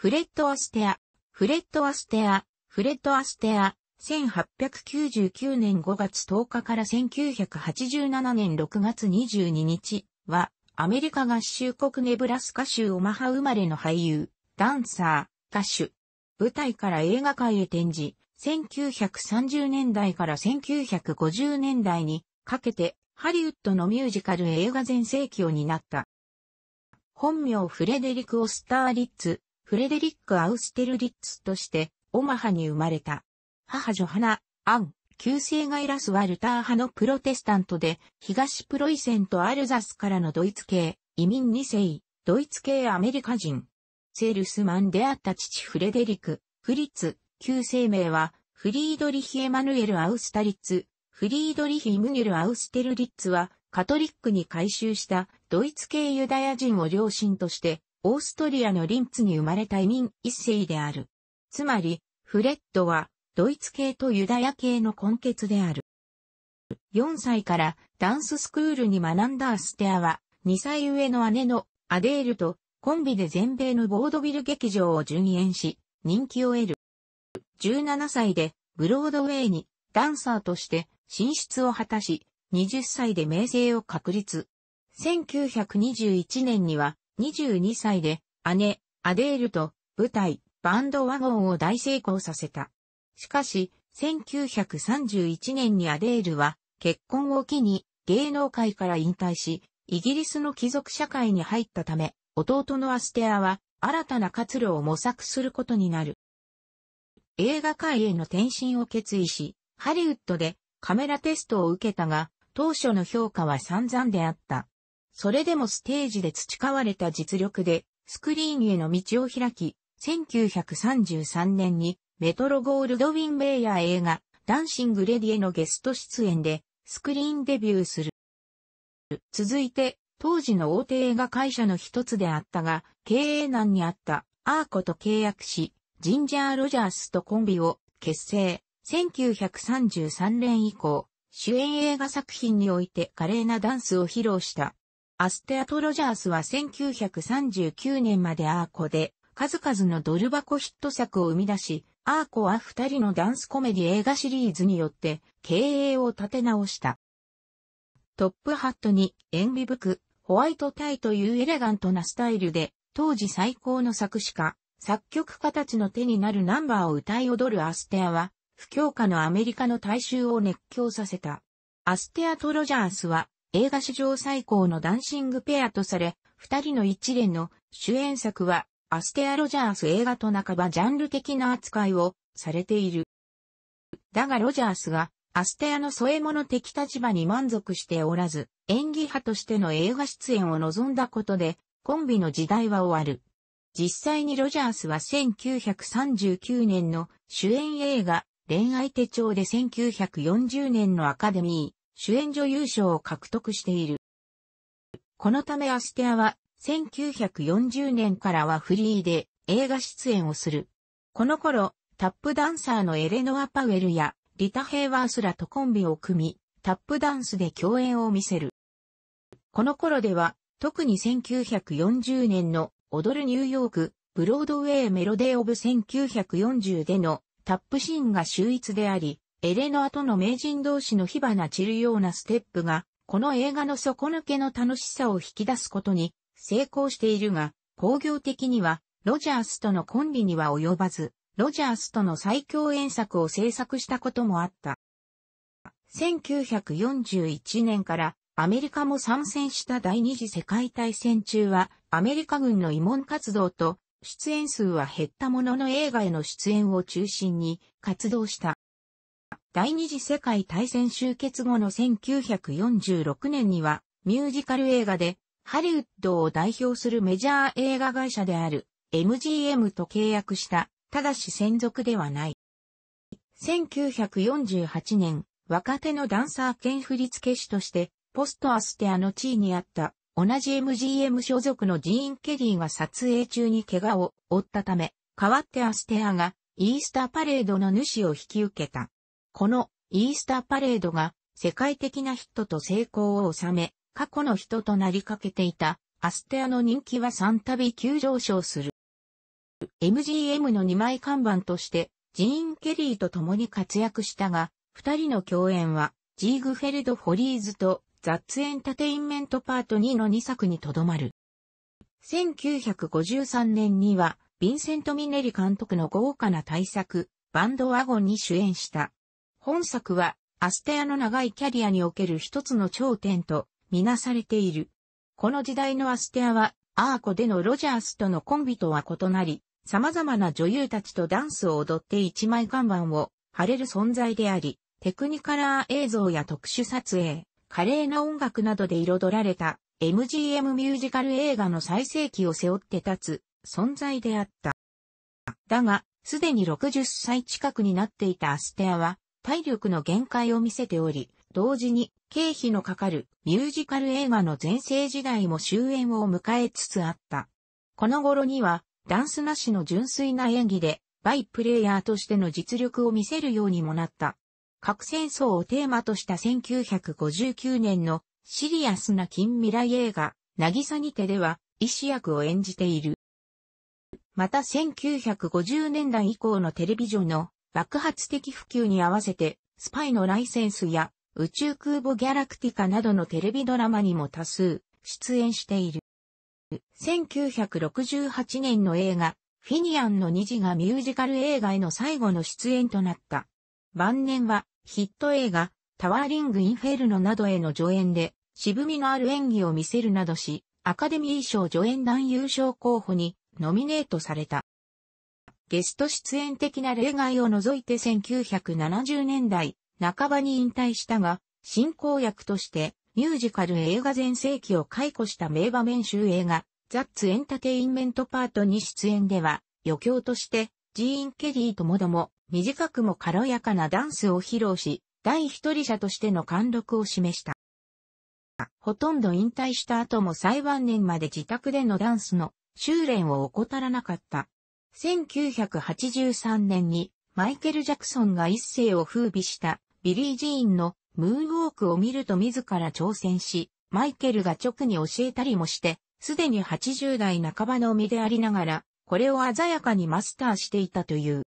フレッド・アステア、フレッド・アステア、フレッド・アステア、1899年5月10日から1987年6月22日は、アメリカ合衆国ネブラスカ州オマハ生まれの俳優、ダンサー、歌手。舞台から映画界へ転じ、1930年代から1950年代にかけてハリウッドのミュージカル映画全盛期を担った。本名フレデリク・オスターリッツ、フレデリック・アウステルリッツとして、オマハに生まれた。母ジョハナ、アン、旧姓がイラス・ワルター派のプロテスタントで、東プロイセンとアルザスからのドイツ系、移民2世、ドイツ系アメリカ人。セールスマンであった父フレデリク、フリッツ、旧姓名は、フリードリヒ・エマヌエル・アウスタリッツ、フリードリヒ・イムニュル・アウステルリッツは、カトリックに改宗したドイツ系ユダヤ人を両親としてオーストリアのリンツに生まれた移民一世である。つまり、フレッドは、ドイツ系とユダヤ系の根血である。4歳からダンススクールに学んだアステアは、2歳上の姉のアデールとコンビで全米のボードビル劇場を順延し、人気を得る。17歳でブロードウェイにダンサーとして進出を果たし、20歳で名声を確立。1921年には22歳で姉、アデールと舞台、バンドワゴンを大成功させた。しかし、1931年にアデールは結婚を機に芸能界から引退し、イギリスの貴族社会に入ったため、弟のアステアは新たな活路を模索することになる。映画界への転身を決意し、ハリウッドでカメラテストを受けたが、当初の評価は散々であった。それでもステージで培われた実力で、スクリーンへの道を開き、1933年にメトロゴールドウィン・メイヤー映画、ダンシング・レディへのゲスト出演で、スクリーンデビューする。続いて、当時の大手映画会社の一つであったが、経営難にあったアーコと契約し、ジンジャー・ロジャースとコンビを結成。1933年以降、主演映画作品において華麗なダンスを披露したアステアト・ロジャースは1939年までアーコで数々のドル箱ヒット作を生み出し、アーコは二人のダンスコメディ映画シリーズによって経営を立て直した。トップハットに塩ビク、ホワイトタイというエレガントなスタイルで、当時最高の作詞家、作曲家たちの手になるナンバーを歌い踊るアステアは、不況下のアメリカの大衆を熱狂させた。アステアとロジャースは映画史上最高のダンシングペアとされ、二人の一連の主演作は、アステア・ロジャース映画と半ばジャンル的な扱いをされている。だがロジャースが、アステアの添え物的立場に満足しておらず、演技派としての映画出演を望んだことで、コンビの時代は終わる。実際にロジャースは1939年の主演映画、恋愛手帳で1940年のアカデミー。主演女優賞を獲得している。このためアステアは1940年からはフリーで映画出演をする。この頃、タップダンサーのエレノア・パウエルやリタ・ヘイワースらとコンビを組み、タップダンスで共演を見せる。この頃では、特に1940年の踊るニューヨーク、ブロードウェイメロデーオブ1940でのタップシーンが秀逸であり、エレノアとの名人同士の火花散るようなステップが、この映画の底抜けの楽しさを引き出すことに成功しているが、工業的には、ロジャースとのコンビには及ばず、ロジャースとの最強演作を制作したこともあった。1941年からアメリカも参戦した第二次世界大戦中はアメリカ軍の慰問活動と出演数は減ったものの映画への出演を中心に活動した。第二次世界大戦終結後の1946年には、ミュージカル映画で、ハリウッドを代表するメジャー映画会社である MGM と契約した、ただし専属ではない。1948年、若手のダンサー兼振付師として、ポストアステアの地位にあった、同じ MGM 所属のジーン・ケリーが撮影中に怪我を負ったため、代わってアステアがイースターパレードの主を引き受けた。このイースターパレードが世界的なヒットと成功を収め、過去の人となりかけていたアステアの人気は3度急上昇する。MGM の2枚看板としてジーン・ケリーと共に活躍したが、2人の共演はジーグフェルド・フォリーズとザッツ・エンタテインメントパート2の2作にとどまる。1953年には、ヴィンセント・ミネリ監督の豪華な大作、バンドワゴンに主演した、本作は、アステアの長いキャリアにおける一つの頂点と、みなされている。この時代のアステアは、アーコでのロジャースとのコンビとは異なり、様々な女優たちとダンスを踊って一枚看板を貼れる存在であり、テクニカラー映像や特殊撮影、華麗な音楽などで彩られた MGM ミュージカル映画の最盛期を背負って立つ存在であった。だが、すでに60歳近くになっていたアステアは、体力の限界を見せており、同時に経費のかかるミュージカル映画の全盛時代も終焉を迎えつつあった。この頃にはダンスなしの純粋な演技でバイプレイヤーとしての実力を見せるようにもなった。核戦争をテーマとした1959年のシリアスな近未来映画、渚にてでは医師役を演じている。また1950年代以降のテレビジョンの爆発的普及に合わせて、スパイのライセンスや宇宙空母ギャラクティカなどのテレビドラマにも多数出演している。1968年の映画、フィニアンの虹がミュージカル映画への最後の出演となった。晩年はヒット映画、タワーリング・インフェルノなどへの助演で、渋みのある演技を見せるなどし、アカデミー賞助演男優賞候補にノミネートされた。ゲスト出演的な例外を除いて1970年代半ばに引退したが、進行役としてミュージカル映画全盛期を解雇した名場面集映画、ザッツエンタテインメントパートに出演では、余興として、ジーン・ケリーともども、短くも軽やかなダンスを披露し、第一人者としての貫禄を示した。ほとんど引退した後も最晩年まで自宅でのダンスの修練を怠らなかった。1983年にマイケル・ジャクソンが一世を風靡したビリー・ジーンのムーンウォークを見ると自ら挑戦し、マイケルが直に教えたりもして、すでに80代半ばの身でありながら、これを鮮やかにマスターしていたという。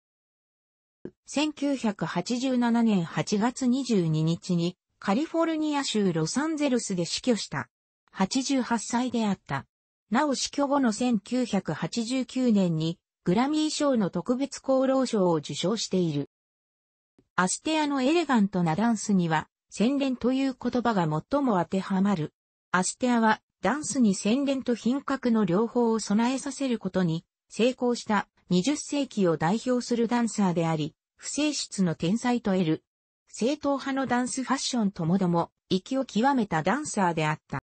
1987年8月22日にカリフォルニア州ロサンゼルスで死去した。88歳であった。なお死去後の1989年にグラミー賞の特別功労賞を受賞している。アステアのエレガントなダンスには、洗練という言葉が最も当てはまる。アステアは、ダンスに洗練と品格の両方を備えさせることに、成功した20世紀を代表するダンサーであり、不正室の天才と得る。正統派のダンスファッションともども、息を極めたダンサーであった。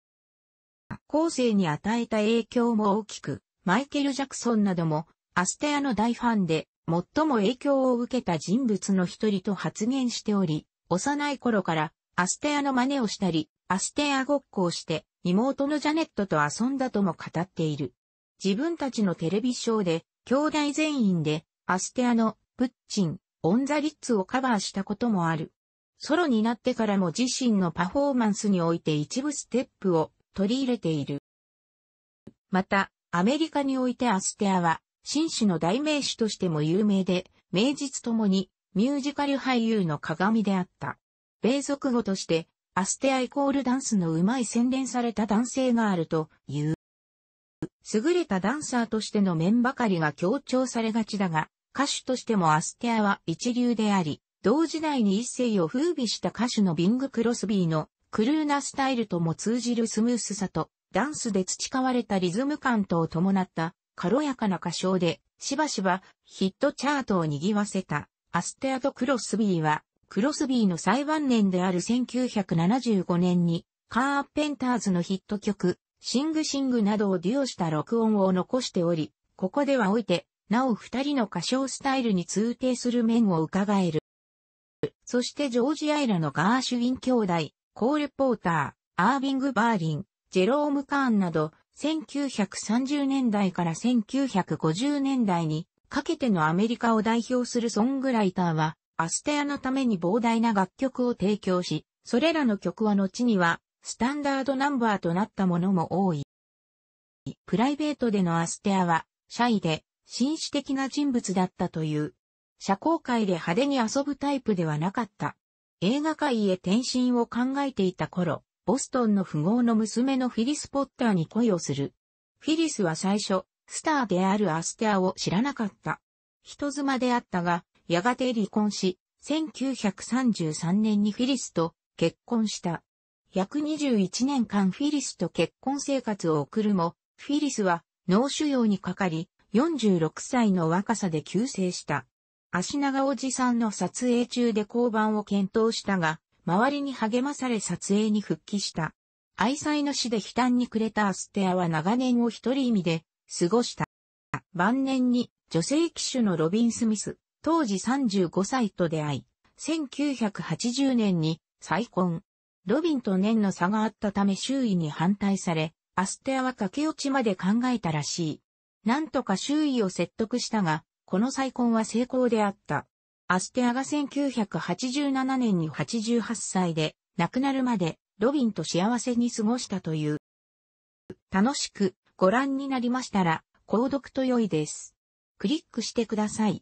後世に与えた影響も大きく、マイケル・ジャクソンなどもアステアの大ファンで、最も影響を受けた人物の一人と発言しており、幼い頃からアステアの真似をしたり、アステアごっこをして、妹のジャネットと遊んだとも語っている。自分たちのテレビショーで、兄弟全員で、アステアの、プッチン、オンザリッツをカバーしたこともある。ソロになってからも自身のパフォーマンスにおいて一部ステップを取り入れている。また、アメリカにおいてアステアは、紳士の代名詞としても有名で、名実ともにミュージカル俳優の鏡であった。米族語として、アステアイコールダンスの上手い洗練された男性があるという。優れたダンサーとしての面ばかりが強調されがちだが、歌手としてもアステアは一流であり、同時代に一世を風靡した歌手のビング・クロスビーのクルーなスタイルとも通じるスムースさと、ダンスで培われたリズム感とを伴った軽やかな歌唱で、しばしばヒットチャートを賑わせた、アステアとクロスビーは、クロスビーの最晩年である1975年に、カーアッペンターズのヒット曲、シングシングなどをデュオした録音を残しており、ここではおいて、なお二人の歌唱スタイルに通底する面を伺える。そしてジョージアイラのガーシュウィン兄弟、コーレポーター、アービング・バーリン、ジェローム・カーンなど、1930年代から1950年代にかけてのアメリカを代表するソングライターは、アステアのために膨大な楽曲を提供し、それらの曲は後には、スタンダードナンバーとなったものも多い。プライベートでのアステアは、シャイで、紳士的な人物だったという。社交界で派手に遊ぶタイプではなかった。映画界へ転身を考えていた頃、ボストンの富豪の娘のフィリス・ポッターに恋をする。フィリスは最初、スターであるアステアを知らなかった。人妻であったが、やがて離婚し、1933年にフィリスと結婚した。約21年間フィリスと結婚生活を送るも、フィリスは脳腫瘍にかかり、46歳の若さで急逝した。足長おじさんの撮影中で交番を検討したが、周りに励まされ撮影に復帰した。愛妻の死で悲嘆に暮れたアステアは長年を一人意味で過ごした。晩年に女性騎手のロビン・スミス、当時35歳と出会い、1980年に再婚。ロビンと年の差があったため周囲に反対され、アステアは駆け落ちまで考えたらしい。なんとか周囲を説得したが、この再婚は成功であった。アステアが1987年に88歳で、亡くなるまで、ロビンと幸せに過ごしたという。楽しくご覧になりましたら、購読と良いです。クリックしてください。